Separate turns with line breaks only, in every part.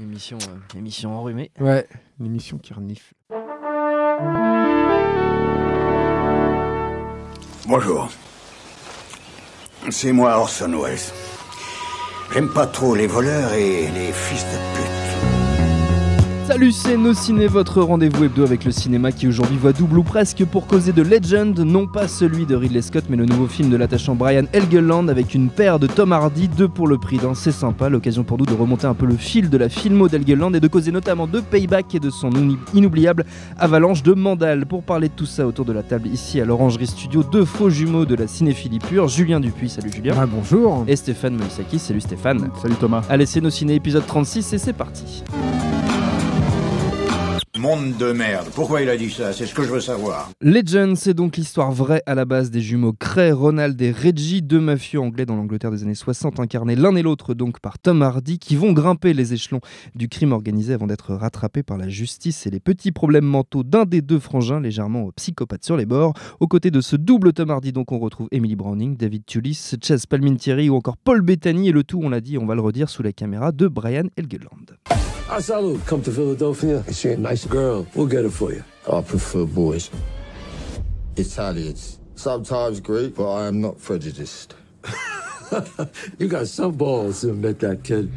Émission, euh, émission enrhumée. Ouais, une émission qui renifle. Bonjour.
C'est moi Orson Welles. J'aime pas trop les voleurs et les fils de pute.
Salut, c'est Nos Ciné, votre rendez-vous hebdo avec le cinéma qui aujourd'hui voit double ou presque pour causer de Legend, non pas celui de Ridley Scott, mais le nouveau film de l'attachant Brian Helgeland avec une paire de Tom Hardy, deux pour le prix d'un, c'est sympa, l'occasion pour nous de remonter un peu le fil de la filmo d'Helgeland et de causer notamment de Payback et de son inoubliable Avalanche de Mandal. Pour parler de tout ça autour de la table ici à l'Orangerie Studio, deux faux jumeaux de la cinéphilie pure, Julien Dupuis, salut Julien. Ah, bonjour. Et Stéphane Moïsaki, salut Stéphane. Salut Thomas. Allez, c'est Nos Ciné épisode 36 et c'est parti
monde de merde. Pourquoi il a dit ça C'est ce que je veux savoir.
Legend, c'est donc l'histoire vraie à la base des jumeaux Cray, Ronald et Reggie, deux mafieux anglais dans l'Angleterre des années 60, incarnés l'un et l'autre donc par Tom Hardy, qui vont grimper les échelons du crime organisé avant d'être rattrapés par la justice et les petits problèmes mentaux d'un des deux frangins légèrement psychopathe sur les bords. Aux côtés de ce double Tom Hardy, donc on retrouve Emily Browning, David Tullis, Chaz Palminteri ou encore Paul Bettany, et le tout, on l'a dit, on va le redire sous la caméra de Brian Helgeland. Ah, come to Philadelphia. It's nice girl, we'll get it for you. I prefer boys. Italians. Sometimes Greek, but I am not
prejudiced. you got some balls to admit that, kid.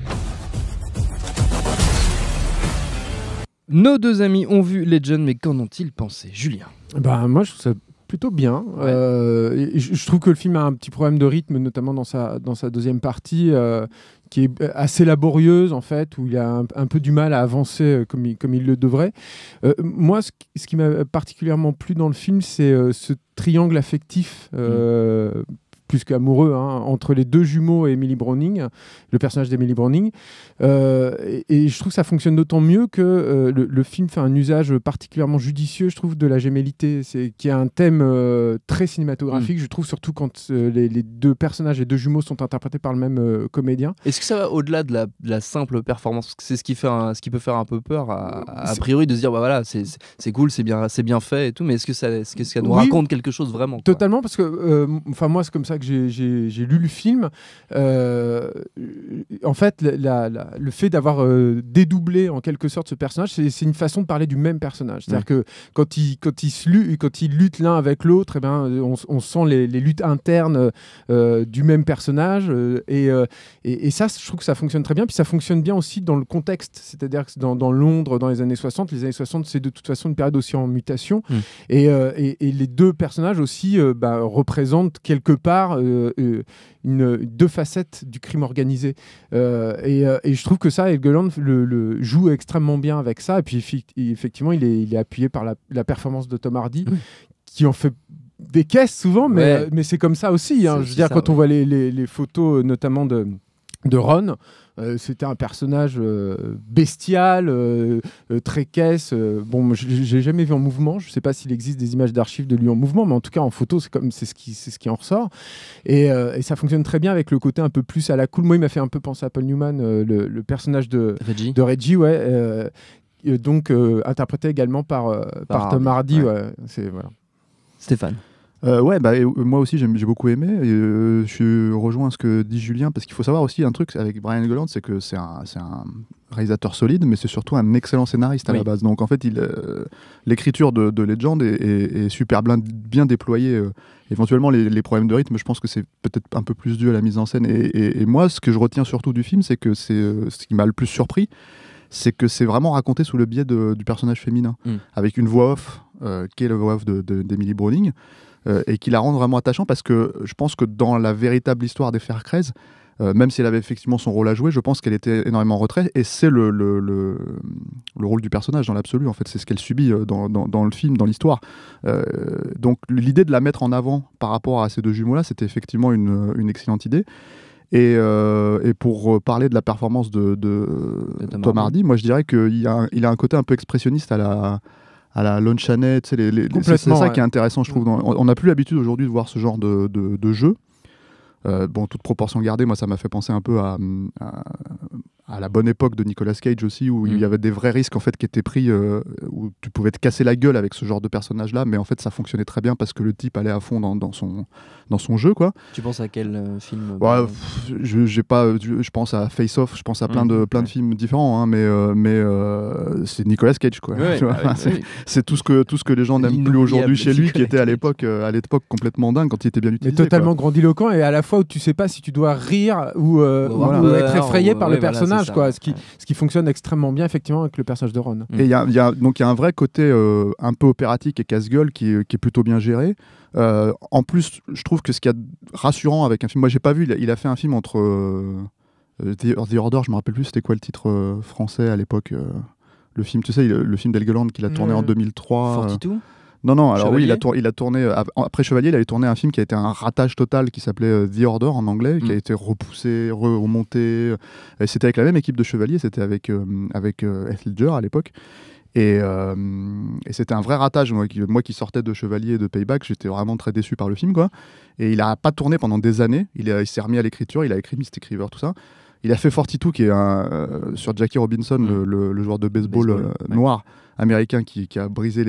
Nos deux amis ont vu Legend, mais qu'en ont-ils pensé, Julien Bah moi je trouve ça plutôt bien. Euh, je, trouve que le film a un petit problème de rythme, notamment dans sa, dans sa deuxième partie, euh, qui est assez laborieuse, en fait, où il a un, peu du mal à avancer euh, comme il, comme il le devrait. moi, ce, qui m'a particulièrement plu dans le film, c'est ce triangle affectif. Mmh plus qu'amoureux hein, entre les deux jumeaux et Emily Browning, le personnage d'Emily Browning. Euh, et, je trouve que ça fonctionne d'autant mieux que euh, le, film fait un usage particulièrement judicieux, je trouve, de la gémellité, c'est qui est un thème euh, très cinématographique. Mm. Je trouve surtout quand les, deux personnages, les deux jumeaux, sont interprétés par le même comédien.
Est-ce que ça va au-delà de, la, simple performance C'est ce qui fait, ce qui peut faire un peu peur à, a priori de se dire bah voilà, c'est cool, c'est bien, bien fait et tout. Mais est-ce que ça, nous raconte quelque chose vraiment
Totalement, parce que enfin moi c'est comme ça que j'ai lu le film, euh, en fait, le fait d'avoir euh, dédoublé en quelque sorte ce personnage, c'est une façon de parler du même personnage. C'est-à-dire que quand il, quand lutte, quand l'un avec l'autre, eh ben, on, sent les, luttes internes euh, du même personnage. Et, ça, je trouve que ça fonctionne très bien. Puis ça fonctionne bien aussi dans le contexte. C'est-à-dire que dans, Londres, dans les années 60, les années 60, c'est de toute façon une période aussi en mutation. Mm. Et, les deux personnages aussi bah, représentent quelque part euh, euh, une, deux facettes du crime organisé. Euh, et, je trouve que ça, Helgeland le, joue extrêmement bien avec ça. Et puis effectivement, il est, appuyé par la, performance de Tom Hardy, qui en fait des caisses souvent, mais, c'est comme ça aussi. Hein. Je veux dire, quand on voit les, les photos, notamment de, de Ron, euh, c'était un personnage euh, bestial, euh, très caisse. bon, j'ai jamais vu en mouvement. Je sais pas s'il existe des images d'archives de lui en mouvement, mais en tout cas en photo, c'est comme c'est ce qui c'est ce qui en ressort. Et, ça fonctionne très bien avec le côté un peu plus à la cool. Moi, il m'a fait un peu penser à Paul Newman, le, personnage de Reggie, de Reggie ouais. donc interprété également par, par, Tom Hardy. Ouais.
Stéphane. Euh, ouais, bah, euh, moi aussi j'ai beaucoup aimé. Euh, je rejoins ce que dit Julien parce qu'il faut savoir aussi un truc avec Brian Goland, c'est que c'est un, réalisateur solide, mais c'est surtout un excellent scénariste à la base. Donc en fait, euh, l'écriture de, de Legend est, super bien, déployée. éventuellement, les, problèmes de rythme, je pense que c'est peut-être un peu plus dû à la mise en scène. Et, moi, ce que je retiens surtout du film, c'est que c'est ce qui m'a le plus surpris c'est que c'est vraiment raconté sous le biais du personnage féminin, mm. avec une voix off, qui est la voix off d'Emily Browning, euh, et qui la rend vraiment attachante parce que je pense que dans la véritable histoire des fers euh, même si elle avait effectivement son rôle à jouer, je pense qu'elle était énormément en retrait. Et c'est le, le, le, rôle du personnage dans l'absolu, en fait. C'est ce qu'elle subit euh, dans, dans, le film, dans l'histoire. Euh, donc l'idée de la mettre en avant par rapport à ces deux jumeaux-là, c'était effectivement une, une, excellente idée. Et, et, pour parler de la performance de, Tom, Hardy, moi je dirais qu'il a, il a un côté un peu expressionniste à la à la c'est Les, c'est ça qui est intéressant, je trouve. Mm. on n'a plus l'habitude aujourd'hui de voir ce genre de, jeu. Euh, bon, toute proportion gardée, moi, ça m'a fait penser un peu à à la bonne époque de Nicolas Cage aussi, où il mm. y avait des vrais risques en fait qui étaient pris, euh, où tu pouvais te casser la gueule avec ce genre de personnage-là, mais en fait ça fonctionnait très bien parce que le type allait à fond dans, son, dans son jeu. Quoi.
Tu penses à quel euh, film euh,
je, j'ai pas, je, pense à Face Off, je pense à plein, mm. de, plein de films différents, hein, mais, mais c'est Nicolas Cage. Quoi, ah c'est, tout, ce que, tout ce que les gens n'aiment plus aujourd'hui chez lui, qui était à l'époque, à l'époque complètement dingue quand il était bien utilisé. totalement
grandiloquent et à la fois où tu sais pas si tu dois rire ou être effrayé par le personnage quoi. Ce qui, ce qui fonctionne extrêmement bien, effectivement, avec le personnage de Ron. Et il
y donc il y a un vrai côté euh, un peu opératique et casse-gueule qui, euh, qui, est plutôt bien géré. Euh, en plus, je trouve que ce qui est rassurant avec un film, moi j'ai pas vu, il a, fait un film entre The, Order, je me rappelle plus, c'était quoi le titre français à l'époque le film, tu sais, le, film qu'il a tourné mm. en 2003. 42 non, non, alors oui, il a, tourné. Euh, après Chevalier, il avait tourné un film qui a été un ratage total qui s'appelait euh, The Order en anglais, qui a mm. été repoussé, remonté. Euh, c'était avec la même équipe de Chevalier, c'était avec, avec Heath à l'époque. Et, c'était un vrai ratage. Moi qui, moi qui, sortais de Chevalier et de Payback, j'étais vraiment très déçu par le film. Quoi. Et il n'a pas tourné pendant des années. Il, il s'est remis à l'écriture, il a écrit Mystic River, tout ça. Il a fait 42, qui est euh, sur Jackie Robinson, mm. le, joueur de baseball, euh, noir américain qui, a brisé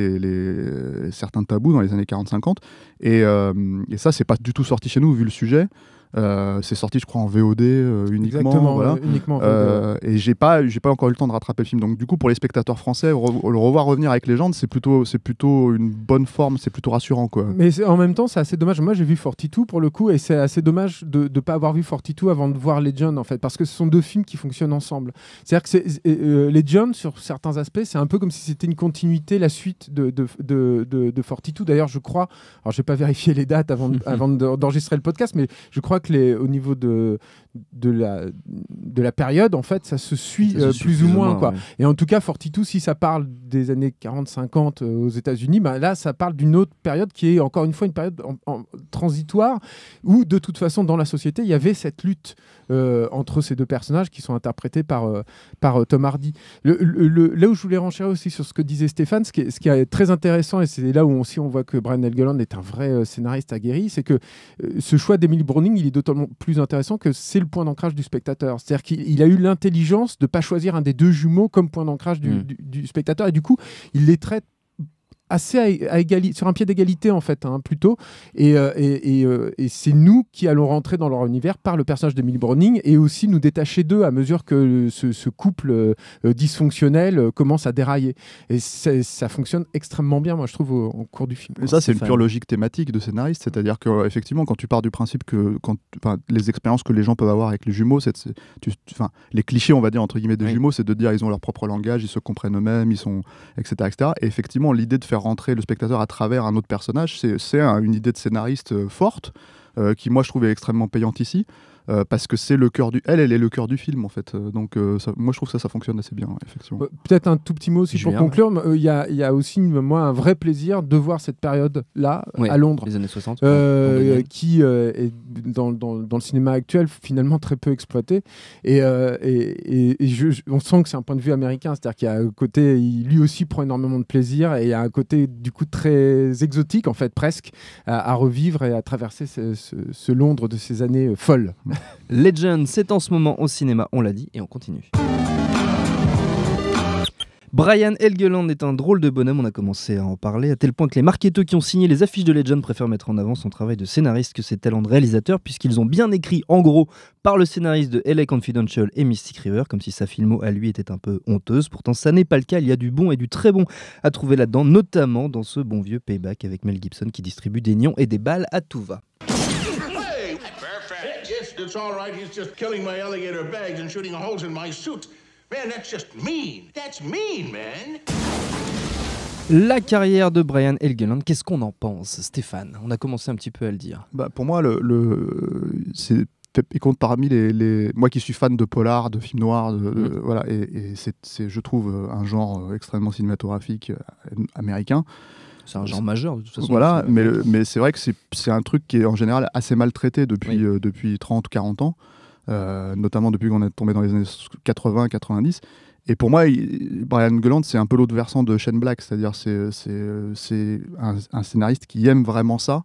certains tabous dans les années 40-50. Et, euh, et, ça, c'est pas du tout sorti chez nous, vu le sujet. Euh, c'est sorti, je crois, en VOD euh, uniquement. Exactement, uniquement euh, et j'ai pas, j'ai pas encore eu le temps de rattraper le film. Donc, du coup, pour les spectateurs français, le revoir revenir avec Légende, c'est plutôt, c'est plutôt une bonne forme, c'est plutôt rassurant, quoi.
Mais en même temps, c'est assez dommage. Moi, j'ai vu 42 pour le coup, et c'est assez dommage de ne pas avoir vu 42 avant de voir Legend, en fait, parce que ce sont deux films qui fonctionnent ensemble. C'est-à-dire que Legend, sur certains aspects, c'est un peu comme si c'était une continuité, la suite de, de, de, 42. D'ailleurs, je crois, alors j'ai pas vérifié les dates avant, avant d'enregistrer le podcast, mais je crois que les, au niveau de, de la, de la période, en fait, ça se suit euh, plus, ou moins. quoi. Et en tout cas, Fortitude, si ça parle des années 40-50 euh, aux États-Unis, ben là, ça parle d'une autre période qui est encore une fois une période transitoire où, de toute façon, dans la société, il y avait cette lutte euh, entre ces deux personnages qui sont interprétés par, par Tom Hardy. Le, là où je voulais renchérir aussi sur ce que disait Stéphane, ce qui est, ce qui est très intéressant, et c'est là où on, aussi on voit que Brian Helgeland est un vrai scénariste aguerri, c'est que ce choix d'Emily Browning, il est d'autant plus intéressant que c'est le point d'ancrage du spectateur. C'est-à-dire qu'il a eu l'intelligence de ne pas choisir un des deux jumeaux comme point d'ancrage du, hmm. du, spectateur. Et du coup, il les traite assez à, sur un pied d'égalité en fait, hein, plutôt. Euh, euh, et, c'est nous qui allons rentrer dans leur univers par le personnage de Millie Browning et aussi nous détacher d'eux à mesure que ce, couple euh, dysfonctionnel commence à dérailler. Et ça fonctionne extrêmement bien, moi je trouve, au, cours du film. Et ça, c'est une pure logique
thématique de scénariste, c'est-à-dire que effectivement, quand tu pars du principe que quand, les expériences que les gens peuvent avoir avec les jumeaux, les clichés, on va dire entre guillemets, des jumeaux, c'est de dire ils ont leur propre langage, ils se comprennent eux-mêmes, ils sont, etc., etc. Et effectivement, l'idée de faire rentrer le spectateur à travers un autre personnage, c'est une idée de scénariste euh, forte. Euh, qui moi je trouvais extrêmement payante ici, euh, parce que c'est le cœur du... Elle, elle est le cœur du film en fait. Euh, donc moi je trouve ça, ça fonctionne assez bien, effectivement.
Peut-être un tout petit mot aussi je pour conclure, il y, a, y, a, aussi moi un vrai plaisir de voir cette période-là à Londres. années qui est dans, dans, dans, le cinéma actuel finalement très peu exploité. Et, et, et, je, on sent que c'est un point de vue américain, c'est-à-dire qu'il y a un côté, lui aussi prend énormément de plaisir et il y a un côté du coup très exotique en fait presque à, revivre et à traverser ce ce, Londres de ces années euh, folles. Legend, c'est en ce moment au cinéma, on l'a dit, et on continue.
Brian Helgeland est un drôle de bonhomme, on a commencé à en parler, à tel point que les marketeurs qui ont signé les affiches de Legend préfèrent mettre en avant son travail de scénariste que ses talents de réalisateur, puisqu'ils ont bien écrit, en gros, par le scénariste de LA Confidential et Mystic River, comme si sa filmo à lui était un peu honteuse. Pourtant, ça n'est pas le cas, il y a du bon et du très bon à trouver là-dedans, notamment dans ce bon vieux payback avec Mel Gibson qui distribue des nions et des balles à tout va. It's all right. He's just killing my alligator bags and shooting holes in my suit. Man, that's just mean. That's man. La carrière de Brian Helgeland, qu'est-ce qu'on en pense, Stéphane On a commencé un petit peu à le dire.
Bah pour moi, le, c'est compte parmi les, moi qui suis fan de polar, de films noirs, de, mm. voilà, et, et c'est, je trouve un genre euh, extrêmement cinématographique euh, américain c'est un genre majeur de toute façon. Voilà, mais, mais c'est vrai que c'est un truc qui est en général assez mal traité depuis, euh, depuis 30 ou 40 ans, euh, notamment depuis qu'on est tombé dans les années 80, 90. Et pour moi, Brian Goland, c'est un peu l'autre versant de Shane Black, c'est-à-dire c'est un, scénariste qui aime vraiment ça,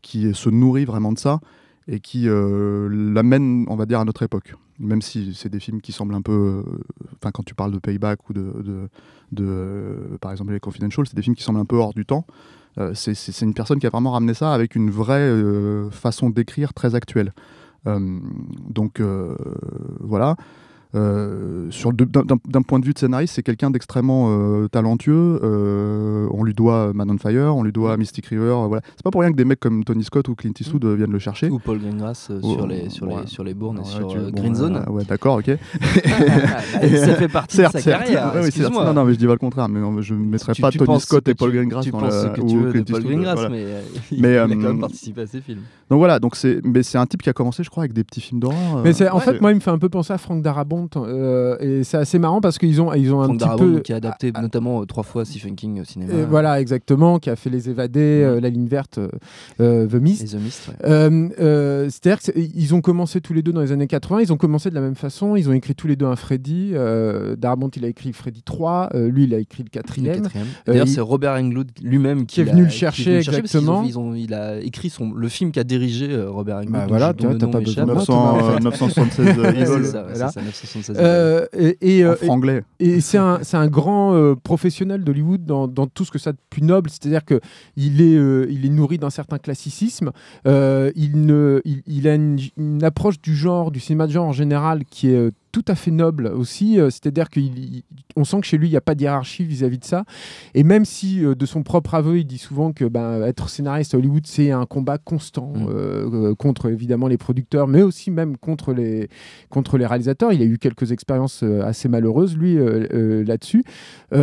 qui se nourrit vraiment de ça et qui euh, l'amène, on va dire, à notre époque même si c'est des films qui semblent un peu. Euh, enfin, quand tu parles de Payback ou de. Euh, par exemple, les Confidential, c'est des films qui semblent un peu hors du temps. Euh, c'est une personne qui a vraiment ramené ça avec une vraie façon d'écrire très actuelle. donc voilà. Euh, d'un point de vue de scénariste, c'est quelqu'un d'extrêmement euh, talentueux. Euh, on lui doit Man on Fire, on lui doit Mystic River. voilà. C'est pas pour rien que des mecs comme Tony Scott ou Clint mm. Eastwood viennent le chercher. Ou Paul Greengrass sur, les, sur, les, sur les bournes et sur Green Zone. ouais, d'accord, ok. ça fait partie de sa carrière. non, non, mais je dis pas le contraire. Mais je ne mettrai pas Tony Scott et Paul Greengrass dans Clint Eastwood mais il a quand même participé à ces films. Donc voilà, donc c'est un type qui a commencé, je crois, avec des petits films d'horreur.
Mais en fait, moi, il me fait un peu penser à Frank Darabont euh, et c'est assez marrant parce qu'ils ont, ils ont un petit peu... qui a adapté ah. notamment euh, trois fois Stephen King au cinéma. voilà, exactement, qui a fait Les évader mm. euh, La Ligne Verte, The Mist. The Mist C'est-à-dire ont commencé tous les deux dans les années 80, ils ont commencé de la même façon, ils ont écrit tous les deux un Freddy. Darabont, il a écrit Freddy 3, lui, il a écrit le quatrième. D'ailleurs, c'est
Robert Englund lui-même qui, est venu le chercher, exactement. Ils ont, il a écrit son, le film qu'a dirigé Robert Englund. Bah voilà, tu n'as pas besoin 976 c'est ça euh,
et, et, euh, en Et, c'est un, grand euh, professionnel d'Hollywood dans, tout ce que ça a de plus noble, c'est-à-dire il est, il est nourri d'un certain classicisme, il, ne, il, a une, une, approche du genre, du cinéma de genre en général qui est tout à fait noble aussi, euh, c'est-à-dire qu'on sent que chez lui, il n'y a pas de hiérarchie vis-à-vis de ça. Et même si, euh, de son propre aveu, il dit souvent que ben, être scénariste à Hollywood, c'est un combat constant mm. euh, contre évidemment les producteurs, mais aussi même contre les, contre les réalisateurs. Il a eu quelques expériences assez malheureuses, lui, là-dessus. et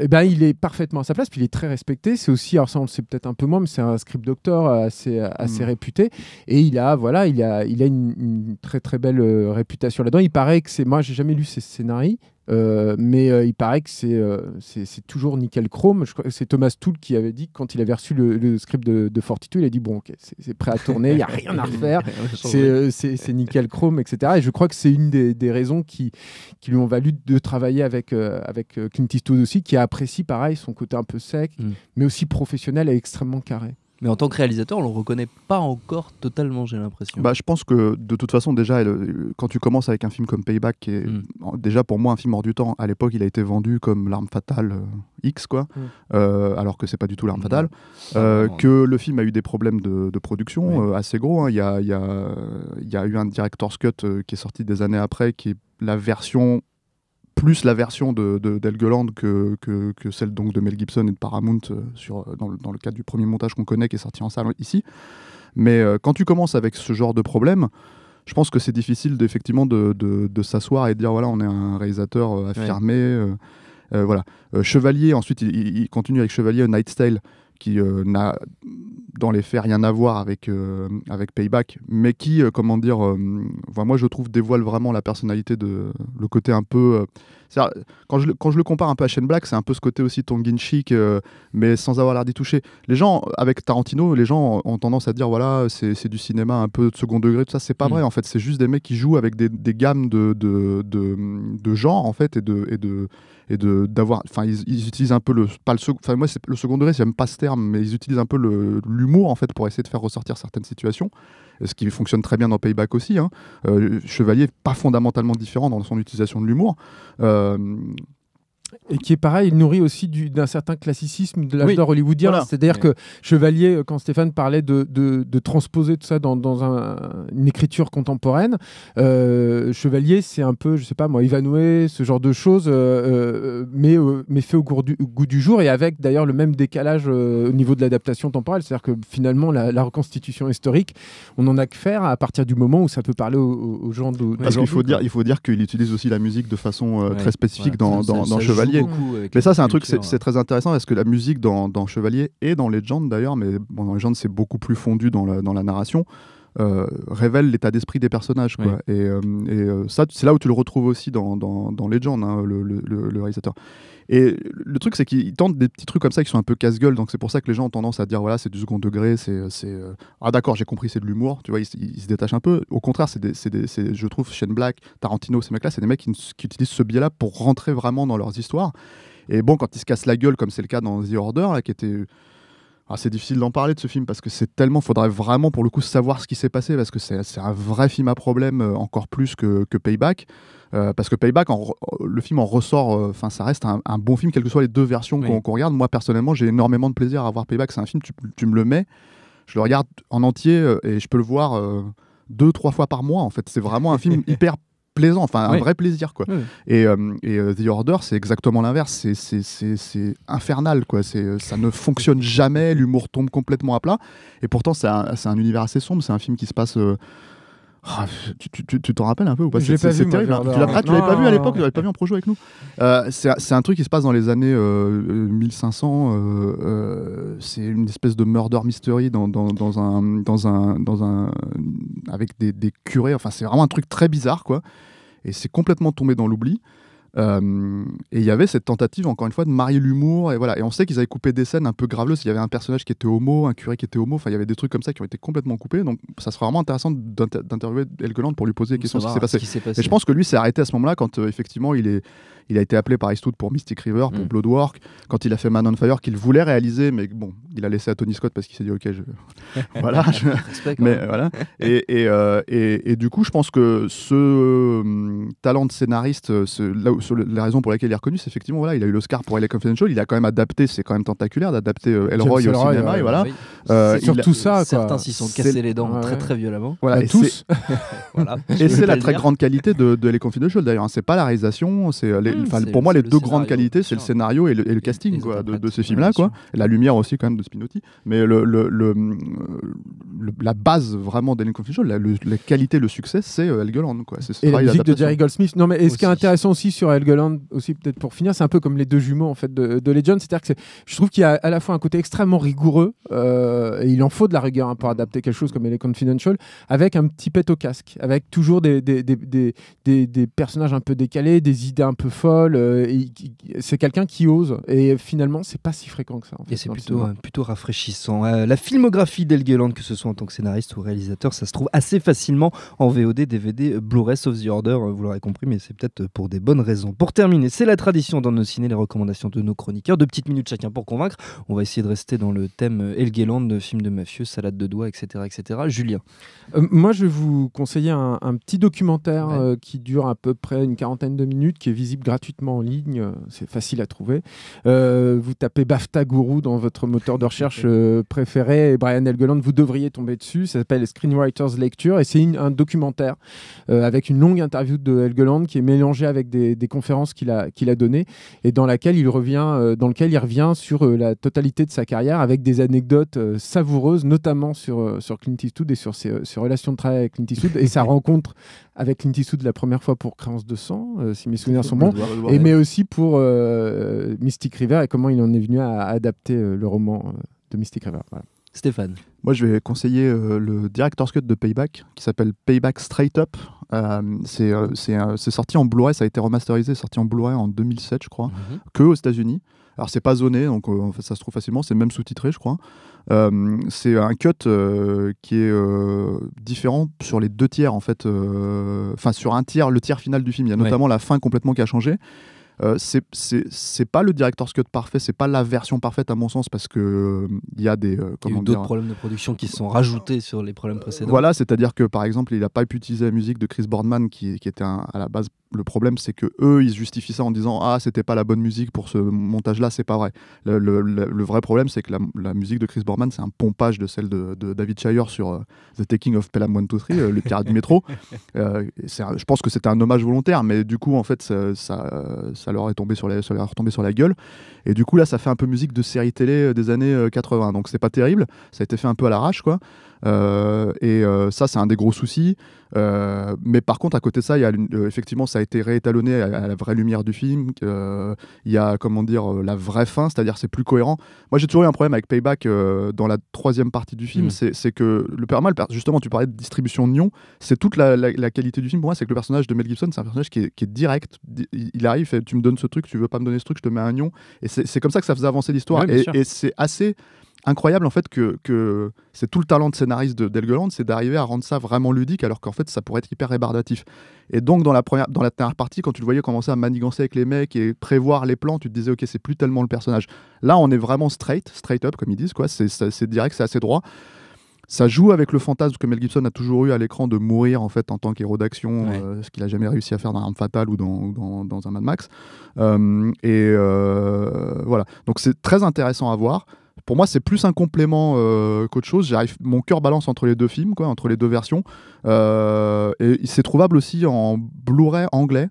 eh ben, il est parfaitement à sa place, puis il est très respecté. C'est aussi, alors ça, on le sait peut-être un peu moins, mais c'est un script doctor assez, assez mm. réputé. Et il a, voilà, il a, il a une, très très belle réputation là-dedans. Il paraît que c'est. Moi, j'ai jamais lu ces scénarios, euh, mais euh, il paraît que euh, c'est c'est toujours nickel chrome. C'est Thomas Toole qui avait dit quand il avait reçu le, script de, de Fortitude, il a dit bon, ok, c'est prêt à tourner, il n'y a rien à refaire, c'est nickel chrome, etc. Et je crois que c'est une des, raisons qui, qui lui ont valu de travailler avec, avec Clint Eastwood aussi, qui apprécie pareil son côté un peu sec, mm. mais aussi professionnel et extrêmement carré
mais en tant que réalisateur, on le reconnaît pas encore totalement, j'ai l'impression. Bah,
je pense que de toute façon, déjà, quand tu commences avec un film comme Payback, qui est hmm. déjà pour moi un film hors du temps, à l'époque, il a été vendu comme l'arme fatale euh, X, quoi, hmm. euh, alors que c'est pas du tout l'arme hmm. fatale, ah, euh, que le film a eu des problèmes de, production assez gros. Hein. Il y, a, y, a, eu un director's cut qui est sorti des années après, qui est la version plus la version de, de que, celle donc de Mel Gibson et de Paramount euh, sur, euh, dans, le, dans cadre du premier montage qu'on connaît qui est sorti en salle ici. Mais euh, quand tu commences avec ce genre de problème, je pense que c'est difficile effectivement de, s'asseoir et de dire voilà, on est un réalisateur affirmé. voilà. Chevalier, ensuite il, continue avec Chevalier Night Tale qui euh, n'a dans les faits rien à voir avec, euh, avec Payback, mais qui, euh, comment dire, moi je trouve dévoile vraiment la personnalité de le côté un peu quand je, quand je le compare un peu à Shane Black, c'est un peu ce côté aussi Tonguin chic, euh, mais sans avoir l'air d'y toucher. Les gens, avec Tarantino, les gens ont tendance à dire voilà, c'est du cinéma un peu de second degré, tout ça. C'est pas mm. vrai en fait, c'est juste des mecs qui jouent avec des, gammes de, de, de, de, genre en fait et de. Et de et de d'avoir enfin ils, ils, utilisent un peu le pas le enfin moi c'est le second degré j'aime pas ce terme mais ils utilisent un peu l'humour en fait pour essayer de faire ressortir certaines situations ce qui fonctionne très bien dans Payback aussi. Hein. Euh, Chevalier, pas fondamentalement différent dans son utilisation de l'humour.
Euh, et qui est pareil, il nourrit aussi d'un certain classicisme de l'âge d'or hollywoodien. C'est-à-dire que Chevalier, euh, quand Stéphane parlait de, de transposer tout ça dans, un, une écriture contemporaine, euh, Chevalier, c'est un peu, je sais pas moi, Ivanoué, ce genre de choses, euh, mais, mais fait au, goût du, goût du jour et avec d'ailleurs le même décalage au niveau de l'adaptation temporelle. C'est-à-dire que finalement, la, reconstitution historique, on en a que faire à partir du moment où ça peut parler aux, gens de. Parce qu'il faut dire,
il faut dire qu'il utilise aussi la musique de façon très spécifique dans, dans Chevalier. Mais ça, c'est un truc, c'est très intéressant parce que la musique dans, Chevalier et dans Legend d'ailleurs, mais dans Legend, c'est beaucoup plus fondu dans la, narration. Euh, révèle l'état d'esprit des personnages. Et, euh, euh, ça, c'est là où tu le retrouves aussi dans, dans, dans Legend, hein, le, le, réalisateur. Et le truc, c'est qu'ils tentent des petits trucs comme ça qui sont un peu casse-gueule. Donc c'est pour ça que les gens ont tendance à dire voilà, c'est du second degré, c'est. Euh, ah d'accord, j'ai compris, c'est de l'humour. Tu vois, ils, se détachent un peu. Au contraire, c'est je trouve Shane Black, Tarantino, ces mecs-là, c'est des mecs qui, utilisent ce biais-là pour rentrer vraiment dans leurs histoires. Et bon, quand ils se cassent la gueule, comme c'est le cas dans The Order, qui était ah, c'est difficile d'en parler de ce film parce que c'est tellement. Faudrait vraiment pour le coup savoir ce qui s'est passé parce que c'est un vrai film à problème euh, encore plus que, que Payback. Euh, parce que Payback, euh, le film en ressort, enfin ça reste un, bon film, quelles que soient les deux versions qu'on regarde. Moi personnellement, j'ai énormément de plaisir à voir Payback. C'est un film, tu, tu, me le mets, je le regarde en entier et je peux le voir deux, trois fois par mois. En fait, c'est vraiment un film hyper plaisant, enfin un vrai plaisir quoi. Et, euh, euh, The Order, c'est exactement l'inverse, c'est infernal quoi. Euh, ça ne fonctionne jamais, l'humour tombe complètement à plat. Et pourtant, c'est un, univers assez sombre, c'est un film qui se passe. Ah, tu t'en rappelles un peu ou pas C'est terrible. Hein. tu l'as pas vu à l'époque, tu l'avais pas vu en projet avec nous. Euh, c'est un truc qui se passe dans les années 1500. Euh, euh, euh, c'est une espèce de murder mystery dans, dans, dans, un, dans un, dans un, avec des, des curés. Enfin, c'est vraiment un truc très bizarre, quoi. Et c'est complètement tombé dans l'oubli. Euh, et il y avait cette tentative, encore une fois, de marier l'humour. Et voilà. Et on sait qu'ils avaient coupé des scènes un peu graveleuses. Il y avait un personnage qui était homo, un curé qui était homo. Enfin, il y avait des trucs comme ça qui ont été complètement coupés. Donc, ça serait vraiment intéressant d'interviewer Land pour lui poser des questions sur ce qui s'est passé. Et je pense que lui s'est arrêté à ce moment-là quand, euh, effectivement, il, est, il a été appelé par Eastwood pour Mystic River, pour mm. Bloodwork, quand il a fait Man on Fire, qu'il voulait réaliser, mais bon, il a laissé à Tony Scott parce qu'il s'est dit, OK, je. voilà. mais voilà. Et, euh, et, et, du coup, je pense que ce hum, talent de scénariste, ce, là où la raison pour laquelle il est reconnu, c'est effectivement, voilà, il a eu l'Oscar pour *Elle Confidential, il a quand même adapté, c'est quand même tentaculaire d'adapter El euh, Elroy au cinéma, et voilà. Euh, surtout ça, Certains s'y sont cassés les dents très très violemment. Voilà, et tous. et c'est la très grande qualité de, de LA Confidential d'ailleurs, hein. c'est pas la réalisation, c'est euh, hmm. pour moi les deux grandes qualités, c'est le scénario et le, casting de, ces films-là, quoi. La lumière aussi quand même de Spinotti, mais euh, la base vraiment d'Elle Confidential, la, qualité, le succès, c'est El quoi. Et la musique de Jerry Goldsmith. Non mais ce qui
est intéressant aussi sur à aussi peut-être pour finir, c'est un peu comme les deux jumeaux en fait de, de Legend, c'est-à-dire que je trouve qu'il y a à la fois un côté extrêmement rigoureux euh, et il en faut de la rigueur hein, pour mm. adapter quelque chose comme les Confidential avec un petit pet au casque, avec toujours des des, personnages un peu décalés, des idées un peu folles. Euh, c'est quelqu'un qui ose et finalement c'est pas si fréquent que ça. et c'est hein, plutôt
plutôt rafraîchissant. Euh, la filmographie d'Helgeland, que ce soit en tant que scénariste ou réalisateur, ça se trouve assez facilement en VOD, DVD, Blu-ray, *Of The Order, vous l'aurez compris, mais c'est peut-être pour des bonnes raisons. Pour terminer, c'est la tradition dans nos ciné, les recommandations de nos chroniqueurs. Deux petites minutes chacun pour convaincre. On va essayer de rester dans le thème Helgeland, euh, film de mafieux, salade de doigts, etc. etc. Julien. Euh, moi, je vais
vous conseiller un, petit documentaire euh, qui dure à peu près une quarantaine de minutes, qui est visible gratuitement en ligne. c'est facile à trouver. vous tapez BAFTA Guru dans votre moteur de recherche préféré et Brian Helgeland, vous devriez tomber dessus. Ça s'appelle Screenwriters Lecture et c'est un documentaire avec une longue interview de Helgeland qui est mélangée avec des, des conférence qu'il a, qu'il a et dans, laquelle il revient, euh, dans lequel il revient sur euh, la totalité de sa carrière avec des anecdotes euh, savoureuses, notamment sur, sur Clint Eastwood et sur ses, relations de travail avec Clint Eastwood et sa rencontre avec Clint Eastwood la première fois pour Créance de sang, si mes souvenirs sont bons, et mais aussi pour Mystic River et comment il en est venu à, adapter le roman de Mystic River. Stéphane. Moi, je vais conseiller
le director's cut
de Payback qui s'appelle
Payback Straight Up, euh, euh, euh, c'est sorti en Blu-ray, ça a été remasterisé, sorti en Blu-ray en 2007, je crois, mhm. que aux États-Unis. Alors c'est pas zoné, donc ça se trouve facilement, c'est même sous-titré je crois. c'est un cut qui est différent sur les deux tiers en fait, enfin sur un tiers, le tiers final du film. Il y a notamment la fin complètement qui a changé, euh, c'est pas le director's cut parfait, c'est pas la version parfaite à mon sens parce que euh, euh, il y a des d'autres problèmes
de production qui sont rajoutés sur les problèmes précédents. Voilà,
c'est-à-dire que par exemple, il a pas pu utiliser la musique de Chris Boardman qui, qui était un, à la base le problème, c'est que eux, ils justifient ça en disant ah c'était pas la bonne musique pour ce montage-là, c'est pas vrai. Le, vrai problème, c'est que la, musique de Chris Borman, c'est un pompage de celle de, David Shire sur euh, The Taking of Pelham 123, euh, le pirate du métro. Euh, je pense que c'était un hommage volontaire, mais du coup en fait ça, ça, leur est tombé sur la, sur la gueule. Et du coup là, ça fait un peu musique de série télé des années 80, donc c'est pas terrible. Ça a été fait un peu à l'arrache quoi. Euh, et euh, ça, c'est un des gros soucis. Euh, mais par contre, à côté de ça, y a, effectivement, ça a été réétalonné à, la vraie lumière du film. Il y a, comment dire, la vraie fin, c'est-à-dire c'est plus cohérent. Moi, j'ai toujours eu un problème avec Payback dans la troisième partie du film. Mm. C'est que le père mal, justement, tu parlais de distribution de nions. C'est toute la, qualité du film pour moi, c'est que le personnage de Mel Gibson, c'est un personnage qui est, direct. Il, arrive, fait, tu me donnes ce truc, tu veux pas me donner ce truc, je te mets un nion. Et c'est comme ça que ça faisait avancer l'histoire. et, et c'est assez incroyable en fait que, que c'est tout le talent de scénariste de Delgeland, c'est d'arriver à rendre ça vraiment ludique alors qu'en fait ça pourrait être hyper rébardatif. Et donc dans la première, dans la dernière partie, quand tu le voyais commencer à manigancer avec les mecs et prévoir les plans, tu te disais ok c'est plus tellement le personnage. Là on est vraiment straight, straight up comme ils disent quoi, c'est direct, c'est assez droit. Ça joue avec le fantasme que Mel Gibson a toujours eu à l'écran de mourir en fait en tant qu'héros d'action, euh, ce qu'il a jamais réussi à faire dans Arme Fatale ou dans, dans, un Mad Max. Euh, et euh, voilà, donc c'est très intéressant à voir pour moi, c'est plus un complément euh, qu'autre chose. J'arrive, mon cœur balance entre les deux films, quoi, entre les deux versions. Euh, et c'est trouvable aussi en Blu-ray anglais.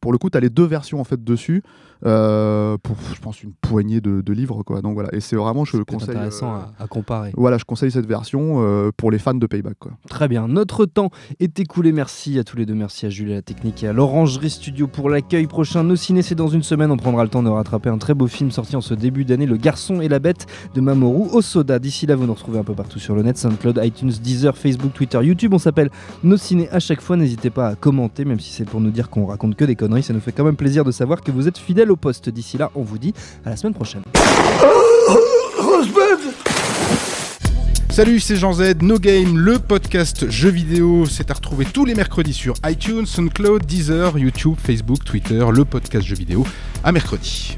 Pour le coup, tu as les deux versions en fait dessus. Euh, pour, je pense, une poignée de, livres. Quoi. Donc voilà, et c'est vraiment, je conseille. intéressant euh, à, comparer. Voilà, je conseille cette version euh, pour les fans de Payback. Quoi.
Très bien, notre temps est écoulé. Merci à tous les deux, merci à Julien la Technique et à l'Orangerie Studio pour l'accueil prochain. Nos ciné, c'est dans une semaine. On prendra le temps de rattraper un très beau film sorti en ce début d'année, Le Garçon et la Bête de Mamoru Osoda. D'ici là, vous nous retrouvez un peu partout sur le net, SoundCloud, iTunes, Deezer, Facebook, Twitter, YouTube. On s'appelle Nos ciné à chaque fois. N'hésitez pas à commenter, même si c'est pour nous dire qu'on raconte que des conneries. Ça nous fait quand même plaisir de savoir que vous êtes fidèles au poste. D'ici là, on vous dit à la semaine prochaine.
Salut, c'est Jean Z, No Game, le podcast jeux vidéo. C'est à retrouver tous les mercredis sur iTunes, SoundCloud, Deezer, YouTube, Facebook, Twitter, le podcast jeux vidéo. À mercredi.